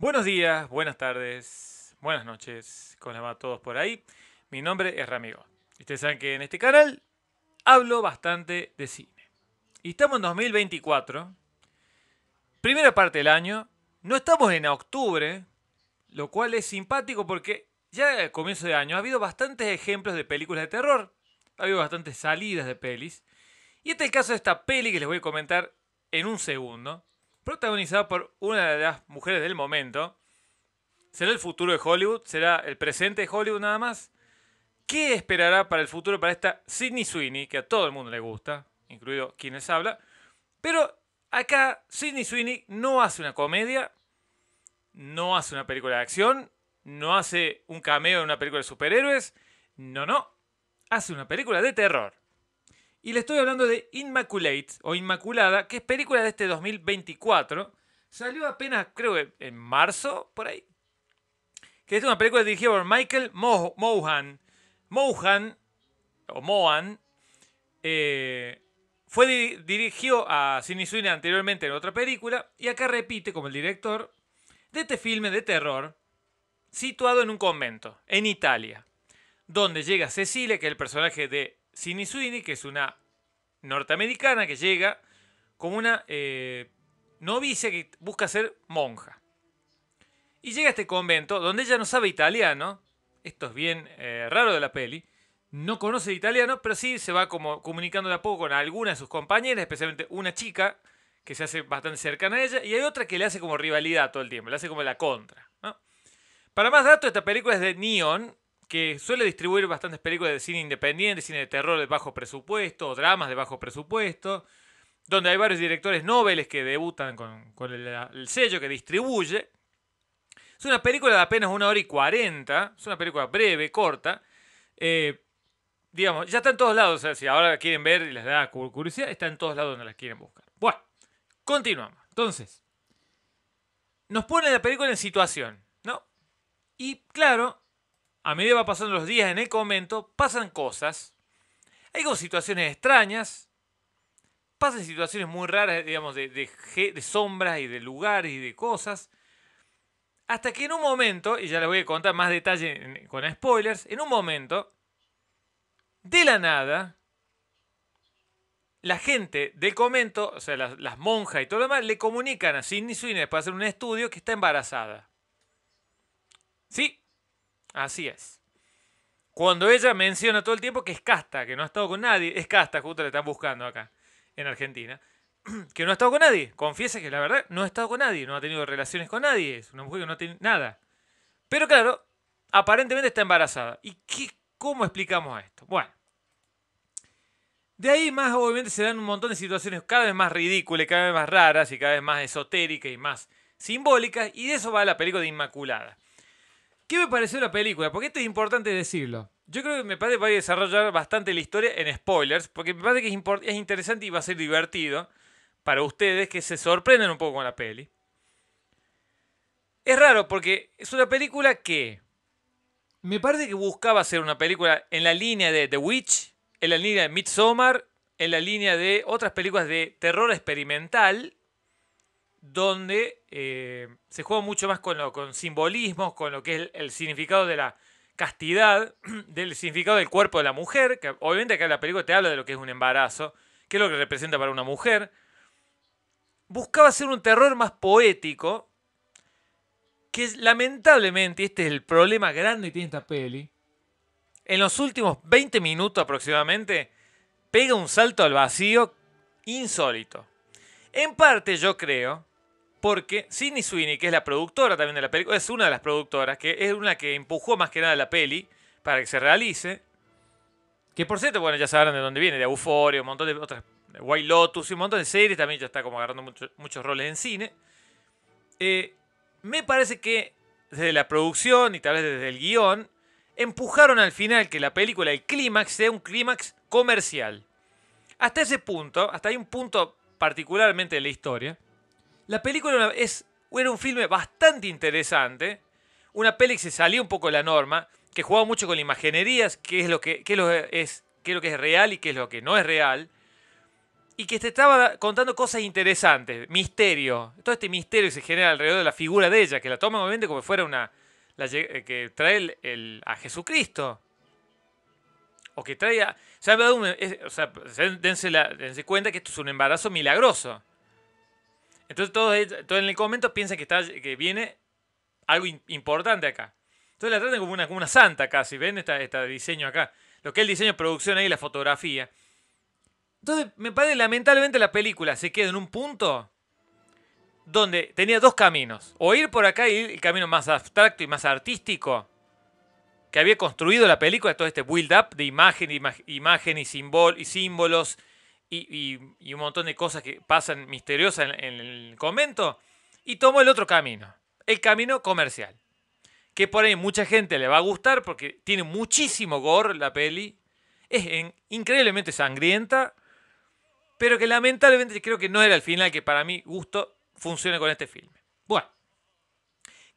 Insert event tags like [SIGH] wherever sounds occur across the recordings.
Buenos días, buenas tardes, buenas noches, con la todos por ahí. Mi nombre es Ramiro. Ustedes saben que en este canal hablo bastante de cine. Y estamos en 2024, primera parte del año. No estamos en octubre, lo cual es simpático porque ya el comienzo de año ha habido bastantes ejemplos de películas de terror, ha habido bastantes salidas de pelis. Y este es el caso de esta peli que les voy a comentar en un segundo, protagonizada por una de las mujeres del momento. ¿Será el futuro de Hollywood? ¿Será el presente de Hollywood nada más? ¿Qué esperará para el futuro para esta Sidney Sweeney, que a todo el mundo le gusta, incluido quienes habla? Pero acá Sidney Sweeney no hace una comedia, no hace una película de acción, no hace un cameo en una película de superhéroes, no, no, hace una película de terror. Y le estoy hablando de Inmaculate o Inmaculada, que es película de este 2024. Salió apenas, creo que en marzo, por ahí. Que es una película dirigida por Michael Mohan. Mohan, o Mohan, eh, fue dirigido a Sidney anteriormente en otra película. Y acá repite como el director de este filme de terror situado en un convento, en Italia. Donde llega Cecilia, que es el personaje de Sini Sweeney, que es una norteamericana que llega como una eh, novicia que busca ser monja. Y llega a este convento donde ella no sabe italiano. Esto es bien eh, raro de la peli. No conoce italiano, pero sí se va como comunicando de a poco con alguna de sus compañeras, especialmente una chica que se hace bastante cercana a ella, y hay otra que le hace como rivalidad todo el tiempo, le hace como la contra. Para más datos, esta película es de Neon, que suele distribuir bastantes películas de cine independiente, cine de terror de bajo presupuesto, dramas de bajo presupuesto, donde hay varios directores noveles que debutan con, el, sello que distribuye. Es una película de apenas una hora y cuarenta, es una película breve, corta. Eh, digamos, ya está en todos lados, o sea, si ahora la quieren ver y les da curiosidad, está en todos lados donde la quieren buscar. Bueno, continuamos. Entonces, nos pone la película en situación, ¿no? Y claro, a medida que va pasando los días en el convento, pasan cosas. Hay como situaciones extrañas. Pasan situaciones muy raras, digamos, de, sombras y de lugares y de cosas. Hasta que en un momento, y ya les voy a contar más detalle con spoilers, en un momento, de la nada, la gente del convento, o sea, las, monjas y todo lo demás, le comunican a Sidney Sweeney para hacer un estudio que está embarazada. ¿Sí? Así es. Cuando ella menciona todo el tiempo que es casta, que no ha estado con nadie, es casta, justo le están buscando acá, en Argentina, [CLEARS THROAT] que no ha estado con nadie. Confiesa que la verdad no ha estado con nadie, no ha tenido relaciones con nadie, es una mujer que no tiene nada. Pero claro, aparentemente está embarazada. ¿Y qué, cómo explicamos esto? Bueno. De ahí más obviamente se dan un montón de situaciones cada vez más ridículas, cada vez más raras y cada vez más esotéricas y más simbólicas. Y de eso va la película de Inmaculada. ¿Qué me pareció la película? Porque esto es importante decirlo. Yo creo que me parece que va a desarrollar bastante la historia en spoilers, porque me parece que es, es interesante y va a ser divertido para ustedes que se sorprenden un poco con la peli. Es raro porque es una película que me parece que buscaba ser una película en la línea de The Witch, en la línea de Midsommar, en la línea de otras películas de terror experimental donde eh, se juega mucho más con, lo, con simbolismos, con lo que es el, significado de la castidad, [CLEARS THROAT] del significado del cuerpo de la mujer, que obviamente acá en la película te habla de lo que es un embarazo, que es lo que representa para una mujer. Buscaba hacer un terror más poético, que lamentablemente, este es el problema grande que tiene esta peli, en los últimos 20 minutos aproximadamente, pega un salto al vacío insólito. En parte yo creo porque Sidney Sweeney, que es la productora también de la película, es una de las productoras, que es una que empujó más que nada la peli para que se realice. Que por cierto, bueno, ya sabrán de dónde viene, de Euphoria, un montón de otras, White Lotus y un montón de series, también ya está como agarrando muchos roles en cine. Eh, me parece que desde la producción y tal vez desde el guión, empujaron al final que la película, el clímax, sea un clímax comercial. Hasta ese punto, hasta hay un punto particularmente de la historia, la película es, era un filme bastante interesante, una peli que se salió un poco de la norma, que jugaba mucho con la imaginería, qué es lo que, es, que es real y qué es lo que no es real, y que te estaba contando cosas interesantes, misterio, todo este misterio que se genera alrededor de la figura de ella, que la toma como si fuera una... Eh, que trae el, a Jesucristo. O que trae a... O sea, dense, la, dense cuenta que esto es un embarazo milagroso entonces todos todo en el momento piensan que, está, que viene algo importante acá. Entonces la tratan como una, santa casi, ¿ven? Este diseño acá. Lo que es el diseño producción ahí, la fotografía. Entonces me parece lamentablemente la película se queda en un punto donde tenía dos caminos. O ir por acá y ir el camino más abstracto y más artístico que había construido la película, todo este build-up de imagen, imagen y, y símbolos y, un montón de cosas que pasan misteriosas en, el convento, y tomó el otro camino, el camino comercial. Que por ahí mucha gente le va a gustar porque tiene muchísimo gore la peli. Es increíblemente sangrienta, pero que lamentablemente creo que no era el final que para mi gusto funcione con este filme. Bueno,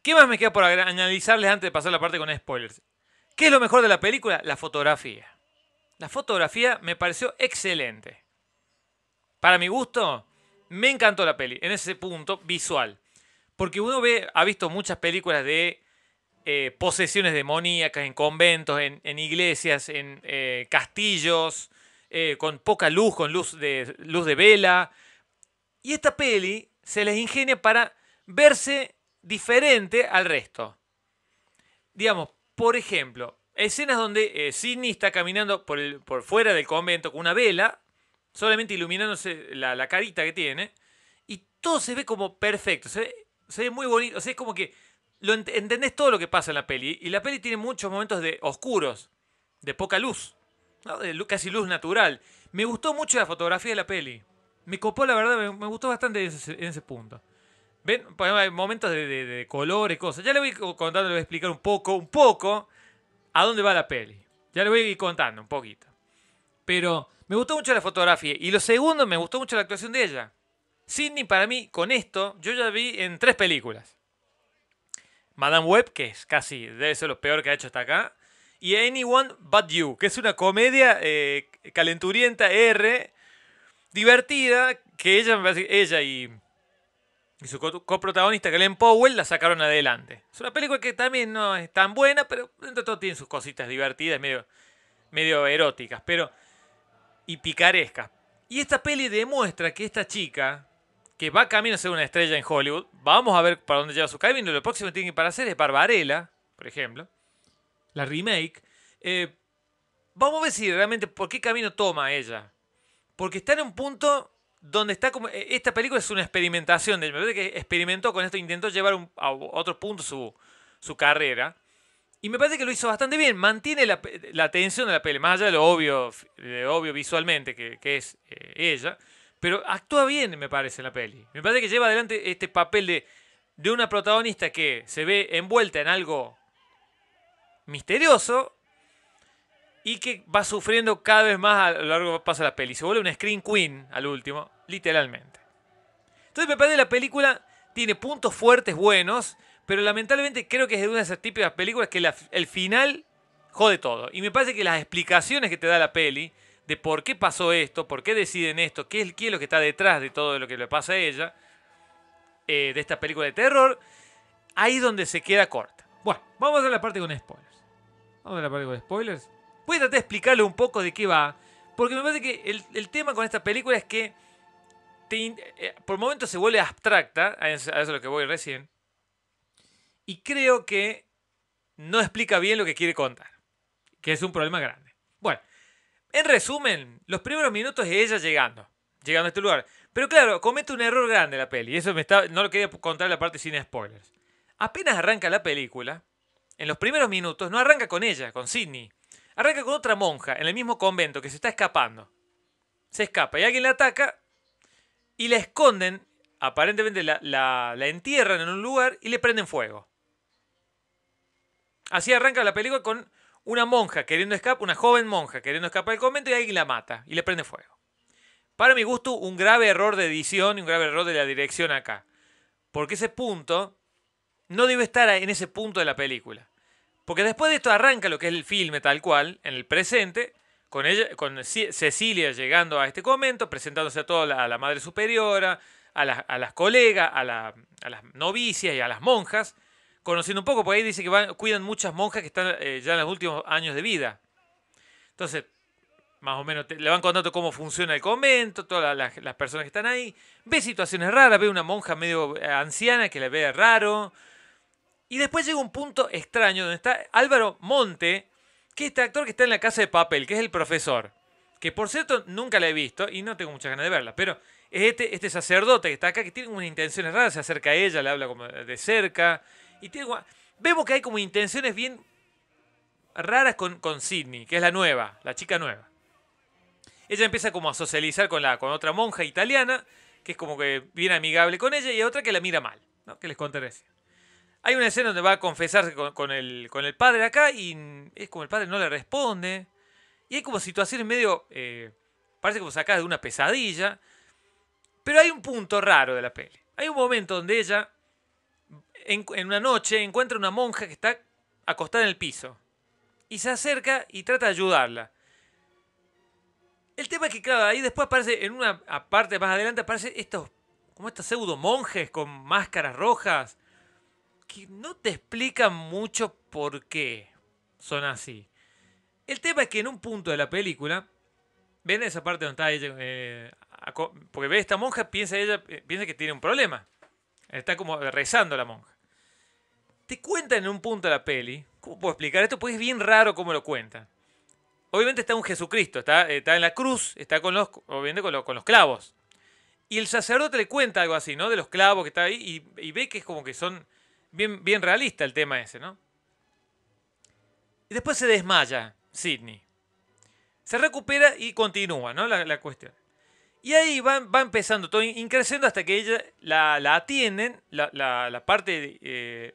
¿qué más me queda por analizarles antes de pasar la parte con spoilers? ¿Qué es lo mejor de la película? La fotografía. La fotografía me pareció excelente para mi gusto, me encantó la peli, en ese punto visual. Porque uno ve, ha visto muchas películas de eh, posesiones demoníacas en conventos, en, iglesias, en eh, castillos, eh, con poca luz, con luz de, luz de vela. Y esta peli se les ingenia para verse diferente al resto. Digamos, por ejemplo, escenas donde Sidney está caminando por, por fuera del convento con una vela solamente iluminándose la, carita que tiene, y todo se ve como perfecto, se ve, se ve muy bonito, o sea, es como que lo entendés todo lo que pasa en la peli, y la peli tiene muchos momentos de oscuros, de poca luz, de luz, casi luz natural. Me gustó mucho la fotografía de la peli, me copó la verdad, me, gustó bastante en ese, en ese punto. Ven, pues, hay momentos de, de, colores, cosas. Ya le voy contando, le voy a explicar un poco, un poco, a dónde va la peli. Ya le voy a ir contando un poquito. Pero me gustó mucho la fotografía. Y lo segundo, me gustó mucho la actuación de ella. Sidney, para mí, con esto, yo ya vi en tres películas. Madame Web, que es casi, debe ser lo peor que ha hecho hasta acá. Y Anyone But You, que es una comedia eh, calenturienta R, divertida, que ella, ella y, su coprotagonista Glenn Powell la sacaron adelante. Es una película que también no es tan buena, pero entre todo tiene sus cositas divertidas, medio, medio eróticas. Pero y picaresca Y esta peli demuestra que esta chica, que va camino a ser una estrella en Hollywood, vamos a ver para dónde lleva su camino. Lo próximo que tiene que para hacer es Barbarella, por ejemplo, la remake. Eh, vamos a ver si realmente por qué camino toma ella. Porque está en un punto donde está como. Eh, esta película es una experimentación de Me parece que experimentó con esto, intentó llevar a otro punto su, su carrera. Y me parece que lo hizo bastante bien. Mantiene la, la de la peli, más allá de lo obvio, obvio visualmente que, es eh, ella. Pero actúa bien, me parece, en la peli. Me parece que lleva adelante este papel de, una protagonista que se ve envuelta en algo misterioso y que va sufriendo cada vez más a lo largo que pasa la peli. Se vuelve una screen queen al último, literalmente. Entonces me parece que la película tiene puntos fuertes buenos, pero lamentablemente creo que es de una de esas típicas películas que el final jode todo. Y me parece que las explicaciones que te da la peli de por qué pasó esto, por qué deciden esto, qué es, lo que está detrás de todo lo que le pasa a ella, eh, de esta película de terror, ahí es donde se queda corta. Bueno, vamos a la parte con spoilers. Vamos a la parte con spoilers. Voy a tratar de explicarle un poco de qué va, porque me parece que el, tema con esta película es que eh, por momentos se vuelve abstracta, eso, a eso es lo que voy recién, y creo que no explica bien lo que quiere contar, que es un problema grande. Bueno, en resumen, los primeros minutos de ella llegando, llegando a este lugar. Pero claro, comete un error grande la peli, y eso está, no lo quería contar la parte sin spoilers. Apenas arranca la película, en los primeros minutos, no arranca con ella, con Sidney. Arranca con otra monja en el mismo convento que se está escapando. Se escapa y alguien la ataca y la esconden, aparentemente la entierran en un lugar y le prenden fuego. Así arranca la película con una monja queriendo escapar, una joven monja queriendo escapar del convento y alguien la mata y le prende fuego. Para mi gusto, un grave error de edición y un grave error de la dirección acá. Porque ese punto no debe estar en ese punto de la película. Porque después de esto arranca lo que es el filme tal cual, en el presente, con, ella, con Cecilia llegando a este convento, presentándose a toda la, madre superiora, a, las colegas, a, a las novicias y a las monjas conociendo un poco, por ahí dice que cuidan muchas monjas que están eh, ya en los últimos años de vida. Entonces, más o menos le van contando cómo funciona el convento, todas las, personas que están ahí. Ve situaciones raras, ve una monja medio eh, anciana que le ve raro. Y después llega un punto extraño donde está Álvaro Monte, que es este actor que está en la casa de papel, que es el profesor. Que por cierto nunca la he visto y no tengo muchas ganas de verla, pero es este, este sacerdote que está acá, que tiene unas intenciones raras, se acerca a ella, le habla de cerca y vemos que hay como intenciones bien raras con, con Sidney, que es la nueva, la chica nueva. Ella empieza como a socializar con, la, con otra monja italiana, que es como que bien amigable con ella, y otra que la mira mal, que les contaré Hay una escena donde va a confesarse con, el, padre acá y es como el padre no le responde. Y hay como situaciones medio... Eh, parece como sacadas de una pesadilla. Pero hay un punto raro de la peli. Hay un momento donde ella en, una noche encuentra una monja que está acostada en el piso. Y se acerca y trata de ayudarla. El tema es que, claro, ahí después aparece, en una parte más adelante, aparecen estos, como estos pseudo monjes con máscaras rojas, que no te explican mucho por qué son así. El tema es que en un punto de la película, ven esa parte donde está ella, eh, porque ve a esta monja, piensa ella, eh, piensa que tiene un problema. Está como rezando la monja te cuentan en un punto de la peli. ¿Cómo puedo explicar esto? Pues es bien raro cómo lo cuentan. Obviamente está un Jesucristo, está, eh, está en la cruz, está con los, obviamente con, los clavos. Y el sacerdote le cuenta algo así, ¿no? De los clavos que está ahí y, ve que es como que son bien, bien realista el tema ese, ¿no? Y después se desmaya Sidney. Se recupera y continúa, ¿no? La, cuestión. Y ahí va, empezando todo, increciendo hasta que ella la, la atienden, la, parte, de... Eh,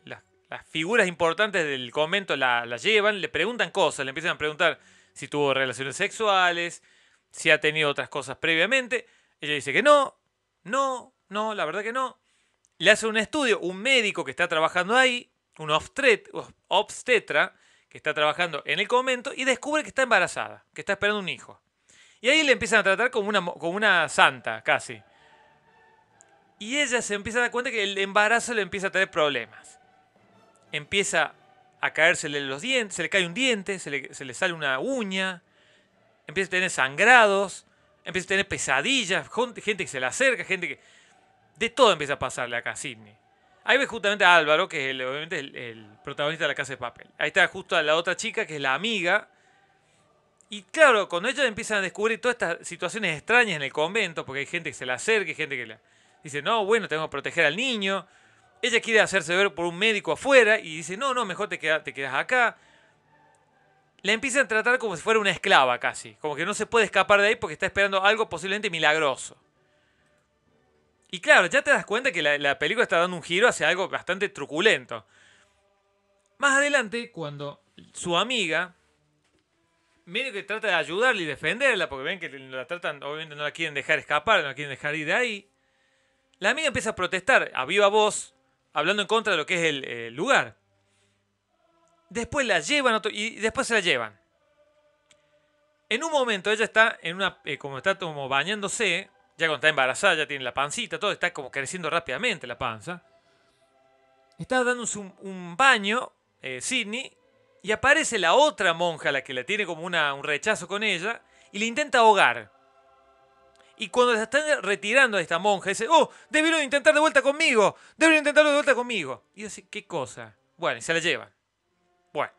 las figuras importantes del convento la, llevan, le preguntan cosas, le empiezan a preguntar si tuvo relaciones sexuales, si ha tenido otras cosas previamente. Ella dice que no, no, no, la verdad que no. Le hace un estudio, un médico que está trabajando ahí, un obstetra que está trabajando en el convento y descubre que está embarazada, que está esperando un hijo. Y ahí le empiezan a tratar como una, como una santa, casi. Y ella se empieza a dar cuenta que el embarazo le empieza a tener problemas empieza a caérsele los dientes, se le cae un diente, se le, sale una uña, empieza a tener sangrados, empieza a tener pesadillas, gente que se le acerca, gente que... De todo empieza a pasarle acá a Sidney. Ahí ves justamente a Álvaro, que es el, obviamente el, el, protagonista de la casa de papel. Ahí está justo la otra chica, que es la amiga. Y claro, cuando ellos empiezan a descubrir todas estas situaciones extrañas en el convento, porque hay gente que se le acerca, hay gente que le dice, no, bueno, tenemos que proteger al niño, ella quiere hacerse ver por un médico afuera y dice, no, no, mejor te, queda, te quedas acá. La empiezan a tratar como si fuera una esclava casi, como que no se puede escapar de ahí porque está esperando algo posiblemente milagroso. Y claro, ya te das cuenta que la, película está dando un giro hacia algo bastante truculento. Más adelante, cuando su amiga, medio que trata de ayudarle y defenderla, porque ven que la tratan, obviamente no la quieren dejar escapar, no la quieren dejar ir de ahí. La amiga empieza a protestar a viva voz hablando en contra de lo que es el, lugar. Después la llevan otro, y después se la llevan. En un momento ella está en una eh, como está como bañándose, ya cuando está embarazada, ya tiene la pancita, todo está como creciendo rápidamente la panza. Está dándose un, baño, eh, Sidney, y aparece la otra monja, la que la tiene como un rechazo con ella, y le intenta ahogar. Y cuando se están retirando a esta monja, dice, oh, debieron intentar de vuelta conmigo, debieron intentarlo de vuelta conmigo. Y dice, ¿qué cosa? Bueno, y se la llevan. Bueno.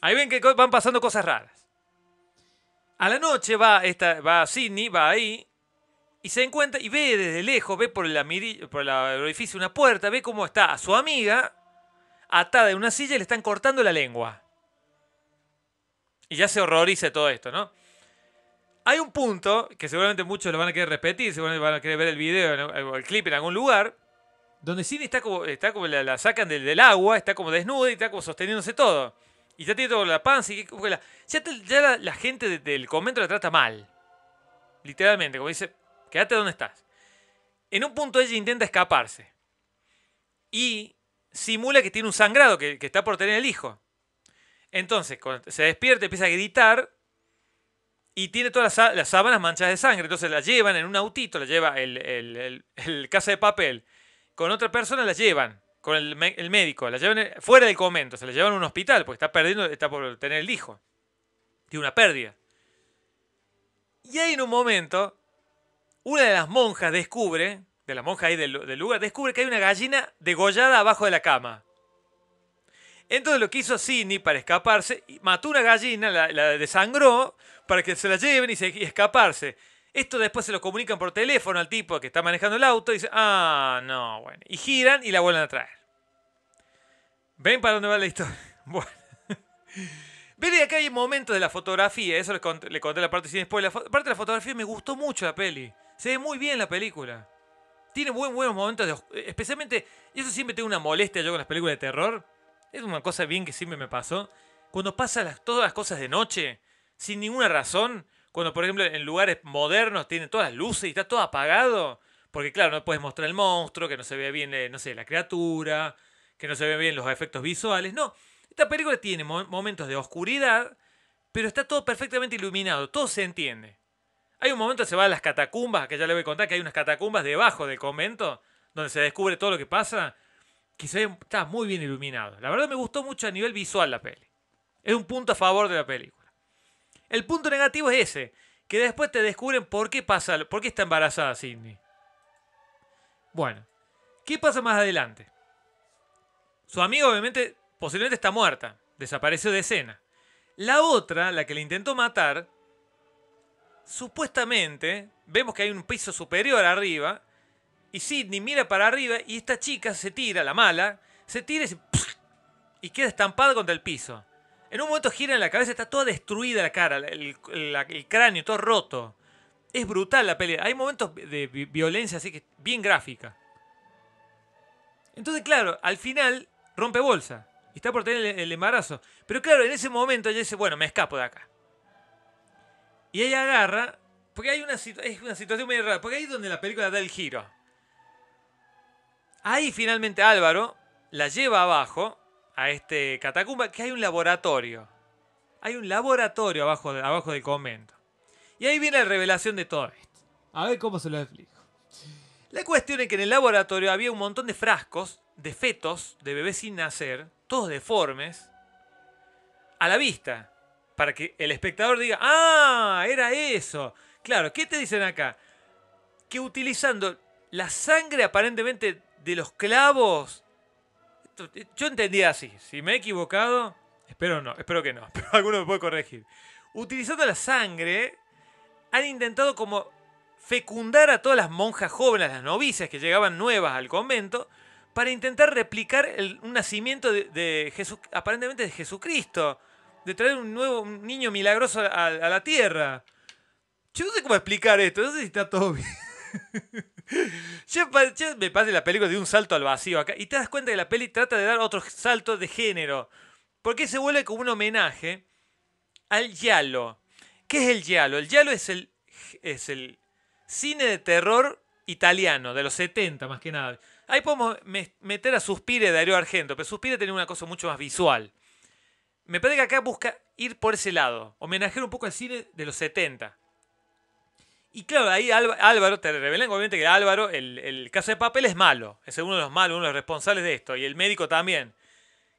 Ahí ven que van pasando cosas raras. A la noche va, esta, va Sidney, va ahí, y se encuentra, y ve desde lejos, ve por, la, el orificio una puerta, ve cómo está a su amiga atada en una silla y le están cortando la lengua. Y ya se horroriza todo esto, ¿no? Hay un punto que seguramente muchos lo van a querer repetir, seguramente van a querer ver el video o el clip en algún lugar, donde Cindy está como, está como la, sacan del, agua, está como desnuda y está como sosteniéndose todo. Y ya tiene todo la panza y ya, la, gente del convento la trata mal. Literalmente, como dice, quédate donde estás. En un punto ella intenta escaparse. Y simula que tiene un sangrado, que, está por tener el hijo. Entonces, cuando se despierta, empieza a gritar y tiene todas las, sábanas manchadas de sangre. Entonces la llevan en un autito, la lleva el, el, casa de papel. Con otra persona la llevan, con el, médico, la llevan eh, fuera del convento, se la llevan a un hospital, porque está perdiendo, está por tener el hijo. Tiene una pérdida. Y ahí en un momento, una de las monjas descubre, de la monja ahí del lugar, descubre que hay una gallina degollada abajo de la cama. Entonces lo que hizo Sidney para escaparse, mató una gallina, la, desangró para que se la lleven y, se, escaparse. Esto después se lo comunican por teléfono al tipo que está manejando el auto y dice, ah, no, bueno. Y giran y la vuelven a traer. ¿Ven para dónde va la historia? [LAUGHS] Bueno. Ven acá hay momentos de la fotografía, eso le conté, la parte sin spoiler. La parte de la fotografía me gustó mucho la peli. Se ve muy bien la película. Tiene buen, buenos momentos, de, eh, especialmente, yo eso siempre tengo una molestia yo con las películas de terror, es una cosa bien que siempre me pasó, cuando pasan todas las cosas de noche, sin ninguna razón, cuando por ejemplo en lugares modernos tienen todas las luces y está todo apagado, porque claro, no puedes mostrar el monstruo, que no se ve bien, eh, no sé, la criatura, que no se ve bien los efectos visuales, no. Esta película tiene momentos de oscuridad, pero está todo perfectamente iluminado, todo se entiende. Hay un momento que se va a las catacumbas, que ya le voy a contar que hay unas catacumbas debajo del convento, donde se descubre todo lo que pasa, que está muy bien iluminado. La verdad me gustó mucho a nivel visual la peli. Es un punto a favor de la película. El punto negativo es ese, que después te descubren por qué pasa, por qué está embarazada Sidney. Bueno, ¿qué pasa más adelante? Su amiga obviamente posiblemente está muerta, desapareció de escena. La otra, la que le intentó matar, supuestamente vemos que hay un piso superior arriba y Sidney mira para arriba y esta chica se tira, la mala, se tira y, queda estampada contra el piso. En un momento gira en la cabeza, está toda destruida la cara, el, cráneo, todo roto. Es brutal la pelea. Hay momentos de violencia así que bien gráfica. Entonces, claro, al final rompe bolsa. Y está por tener el embarazo. Pero claro, en ese momento ella dice, bueno, me escapo de acá. Y ella agarra. Porque hay una, es una situación muy rara. Porque ahí es donde la película da el giro. Ahí finalmente Álvaro la lleva abajo a este catacumba, que hay un laboratorio. Hay un laboratorio abajo, abajo del convento. Y ahí viene la revelación de todo esto. A ver cómo se lo explico. La cuestión es que en el laboratorio había un montón de frascos de fetos, de bebés sin nacer, todos deformes, a la vista. Para que el espectador diga, ah, era eso. Claro, ¿qué te dicen acá? Que utilizando la sangre aparentemente de los clavos. Eh, yo entendía así. Si me he equivocado, espero no, espero que no, [LAUGHS] pero alguno me puede corregir. Utilizando la sangre, han intentado como fecundar a todas las monjas jóvenes, las novicias que llegaban nuevas al convento, para intentar replicar un nacimiento de, Jesús, aparentemente de Jesucristo, de traer un nuevo niño milagroso a, a, la tierra. Yo no sé cómo explicar esto, no sé si está todo bien. [LAUGHS] Yo, me pasa la película de un salto al vacío acá. Y te das cuenta que la peli trata de dar otro salto de género. Porque se vuelve como un homenaje al Yalo. ¿Qué es el Yalo? El Yalo es el, es el cine de terror italiano, de los 70 más que nada. Ahí podemos meter a Suspire de Darío Argento, pero Suspire tiene una cosa mucho más visual. Me parece que acá busca ir por ese lado, homenajear un poco al cine de los 70. Y claro, ahí Álvaro, te revelan obviamente que Álvaro, el, caso de papel es malo, es uno de los malos, uno de los responsables de esto, y el médico también.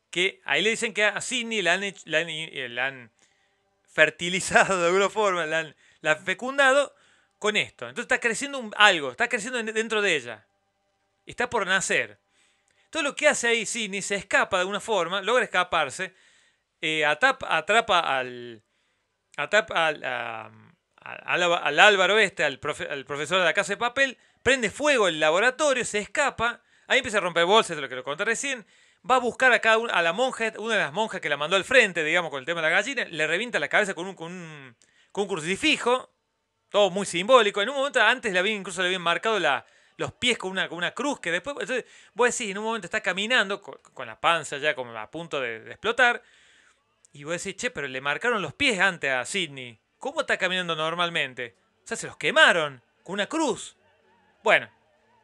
Que ahí le dicen que a Sidney la han, eh, fertilizado de alguna forma, la han, fecundado con esto. Entonces está creciendo un, algo, está creciendo dentro de ella. Está por nacer. Todo lo que hace ahí Sidney se escapa de alguna forma, logra escaparse, eh, atrapa, al. Atrapa al al, Álvaro este, al, profesor de la casa de papel, prende fuego el laboratorio, se escapa, ahí empieza a romper bolsas, de lo que lo conté recién, va a buscar a a la monja, una de las monjas que la mandó al frente, digamos, con el tema de la gallina, le revienta la cabeza con un, con un, crucifijo, todo muy simbólico. En un momento antes la había, incluso le habían marcado la, los pies con una, una cruz, que después, entonces, a decir, en un momento está caminando, con, la panza ya como a punto de, explotar, y voy a decir, che, pero le marcaron los pies antes a Sidney. ¿Cómo está caminando normalmente? O sea, se los quemaron con una cruz. Bueno,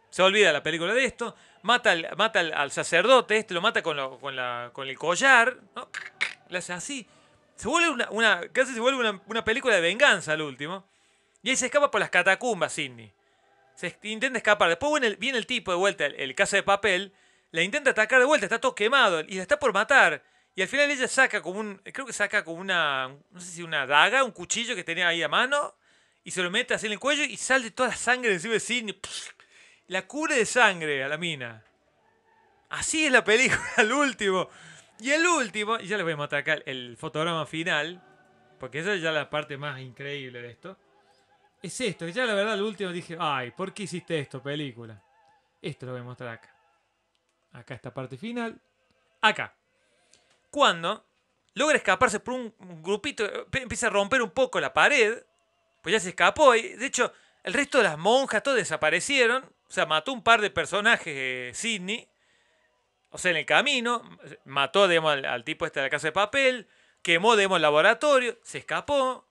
se olvida la película de esto. Mata al, mata al, sacerdote, este lo mata con, con, la, con el collar. ¿no? Le hace así. Se vuelve una, casi se vuelve una, película de venganza al último. Y ahí se escapa por las catacumbas, Sidney. Se intenta escapar. Después viene el, tipo de vuelta, el, caso de papel. Le intenta atacar de vuelta, está todo quemado y está por matar. Y al final ella saca como un. Creo que saca como una. No sé si una daga, un cuchillo que tenía ahí a mano. Y se lo mete así en el cuello y sale toda la sangre encima de sí. La cubre de sangre a la mina. Así es la película, [LAUGHS] al último. Y el último, y ya les voy a mostrar acá el fotograma final, porque esa es ya la parte más increíble de esto. Es esto, que ya la verdad, el último dije, ay, ¿por qué hiciste esto, película? Esto lo voy a mostrar acá. Acá esta parte final. Acá cuando logra escaparse por un grupito, eh, empieza a romper un poco la pared, pues ya se escapó. Y de hecho, el resto de las monjas, Todas desaparecieron. O sea, mató un par de personajes Sidney. O sea, en el camino, mató al, tipo este de la casa de papel, quemó digamos, el laboratorio, se escapó.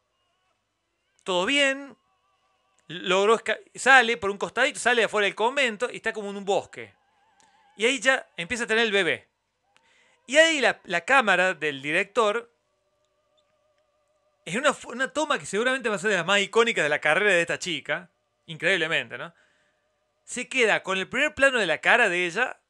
Todo bien. Logró sale por un costadito, sale afuera del convento y está como en un bosque. Y ahí ya empieza a tener el bebé. Y ahí la, cámara del director es una, una, toma que seguramente va a ser de las más icónicas de la carrera de esta chica. Increíblemente, ¿no? Se queda con el primer plano de la cara de ella,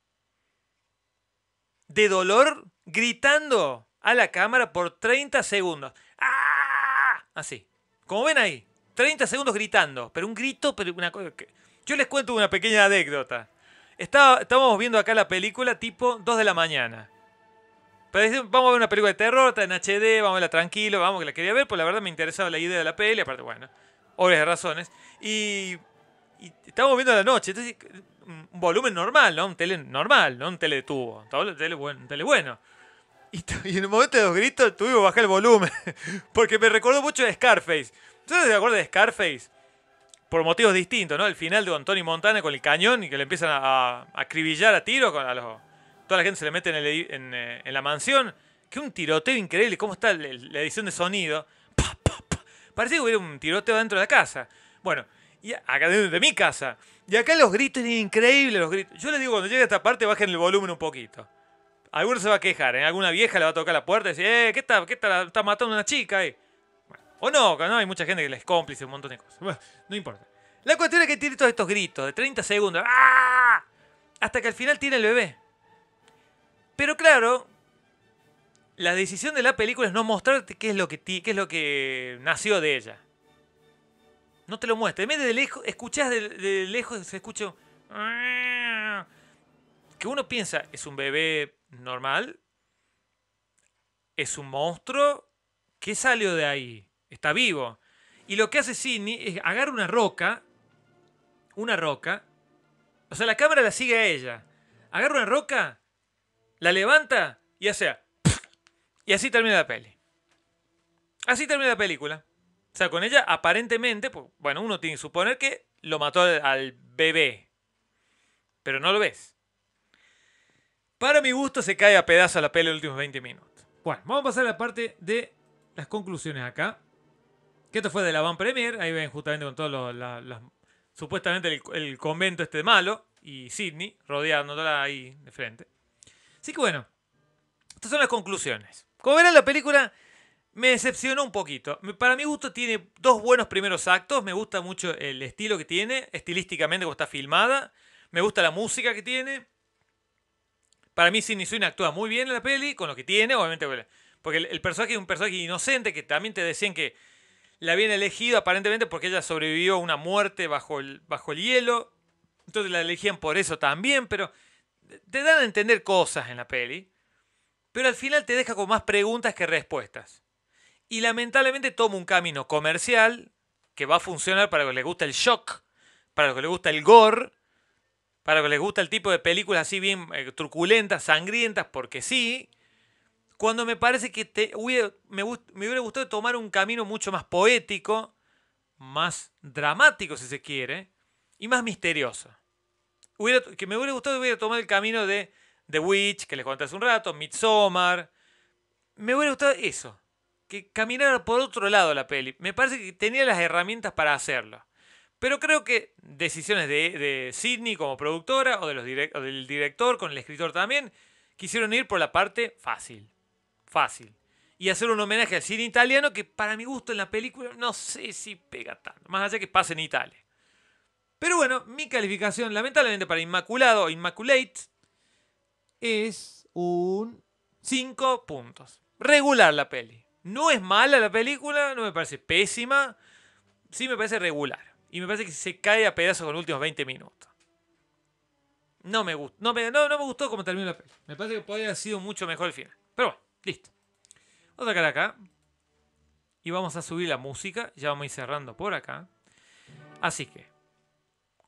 de dolor, gritando a la cámara por 30 segundos. ¡Ah! Así. Como ven ahí, 30 segundos gritando. Pero un grito, pero una cosa que... Yo les cuento una pequeña anécdota. Estaba, estábamos viendo acá la película tipo 2 de la mañana. Pero vamos a ver una película de terror, está en HD, vamos a verla tranquilo, vamos que la quería ver, pues la verdad me interesaba la idea de la peli, aparte, bueno, obvias razones. Y, y estamos viendo la noche, entonces un volumen normal, ¿no? Un tele normal, ¿no? Un tele de tubo, un tele bueno. Y, en el momento de los gritos tuve que bajar el volumen, [LAUGHS] porque me recordó mucho de Scarface. ¿Ustedes se acuerdo de Scarface? Por motivos distintos, ¿no? El final de Tony Montana con el cañón y que le empiezan a acribillar a, tiro con, a los toda la gente se le mete eh, en, la mansión. Que un tiroteo increíble, cómo está la edición de sonido. parece que hubiera un tiroteo dentro de la casa. Bueno, y acá dentro de mi casa. Y acá los gritos eran increíbles, los gritos. Yo les digo, cuando llegue a esta parte, bajen el volumen un poquito. Alguno se va a quejar, ¿eh? alguna vieja le va a tocar la puerta y decir, eh, ¿qué está, qué está, matando a una chica? ahí. o no, no, hay mucha gente que les cómplice un montón de cosas. no importa. La cuestión es que tiene todos estos gritos de 30 segundos. ¡ah! Hasta que al final tiene el bebé. Pero claro, la decisión de la película es no mostrarte qué es lo que, es lo que nació de ella. No te lo muestra. En vez de lejos, escuchás de, lejos, se escucha. Que uno piensa, es un bebé normal, es un monstruo, ¿qué salió de ahí? Está vivo. Y lo que hace Sidney es agarrar una roca, una roca, o sea, la cámara la sigue a ella. Agarra una roca la levanta y hace. Y así termina la peli. Así termina la película. O sea, con ella aparentemente, pues, bueno, uno tiene que suponer que lo mató al, bebé. Pero no lo ves. Para mi gusto se cae a pedazos la peli en los últimos 20 minutos. Bueno, vamos a pasar a la parte de las conclusiones acá. Que esto fue de la Van Premier. Ahí ven justamente con todos los... supuestamente el, convento este malo y Sydney rodeándola ahí de frente. Así que bueno, estas son las conclusiones. Como verán, la película me decepcionó un poquito. Para mi gusto tiene dos buenos primeros actos. Me gusta mucho el estilo que tiene, estilísticamente como está filmada. Me gusta la música que tiene. Para mí Sidney Sweeney actúa muy bien en la peli, con lo que tiene, obviamente. Porque el, personaje es un personaje inocente que también te decían que la habían elegido aparentemente porque ella sobrevivió a una muerte bajo el, bajo el hielo. Entonces la elegían por eso también, pero te dan a entender cosas en la peli, pero al final te deja con más preguntas que respuestas. Y lamentablemente toma un camino comercial que va a funcionar para los que les gusta el shock, para los que les gusta el gore, para los que les gusta el tipo de películas así bien eh, truculentas, sangrientas, porque sí, cuando me parece que te, me hubiera gustado tomar un camino mucho más poético, más dramático si se quiere, y más misterioso que me hubiera gustado hubiera tomado el camino de The Witch, que les conté hace un rato, Midsommar. Me hubiera gustado eso. Que caminar por otro lado la peli. Me parece que tenía las herramientas para hacerlo. Pero creo que decisiones de, Sidney como productora o, de los o del director con el escritor también, quisieron ir por la parte fácil. Fácil. Y hacer un homenaje al cine italiano que para mi gusto en la película no sé si pega tanto. Más allá que pase en Italia. Pero bueno, mi calificación, lamentablemente para Inmaculado o Inmaculate, es un 5 puntos. Regular la peli. No es mala la película, no me parece pésima, sí me parece regular. Y me parece que se cae a pedazos con los últimos 20 minutos. No me, gustó, no, me, gustó cómo terminó la peli. Me parece que podría haber sido mucho mejor el final. Pero bueno, listo. Vamos a acá. Y vamos a subir la música. Ya vamos a ir cerrando por acá. Así que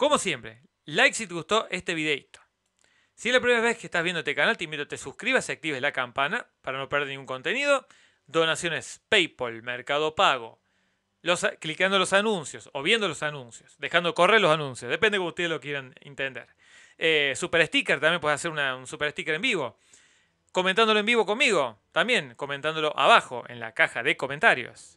como siempre, like si te gustó este videito. Si es la primera vez que estás viendo este canal, te invito a que te suscribas y actives la campana para no perder ningún contenido. Donaciones PayPal, Mercado Pago, los, clicando los anuncios o viendo los anuncios, dejando correr los anuncios, depende de cómo ustedes lo quieran entender. Eh, super sticker, también puedes hacer un super sticker en vivo. Comentándolo en vivo conmigo, también comentándolo abajo en la caja de comentarios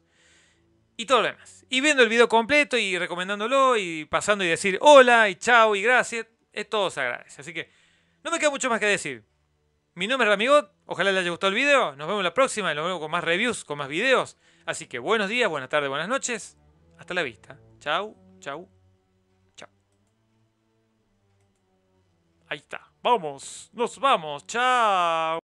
y todo lo demás. Y viendo el video completo y recomendándolo y pasando y decir hola y chao y gracias, es todo se agradece. Así que no me queda mucho más que decir. Mi nombre es Ramigot, ojalá les haya gustado el video, nos vemos la próxima y nos vemos con más reviews, con más videos. Así que buenos días, buenas tardes, buenas noches, hasta la vista. Chau, chau, chau. Ahí está, vamos, nos vamos, chao.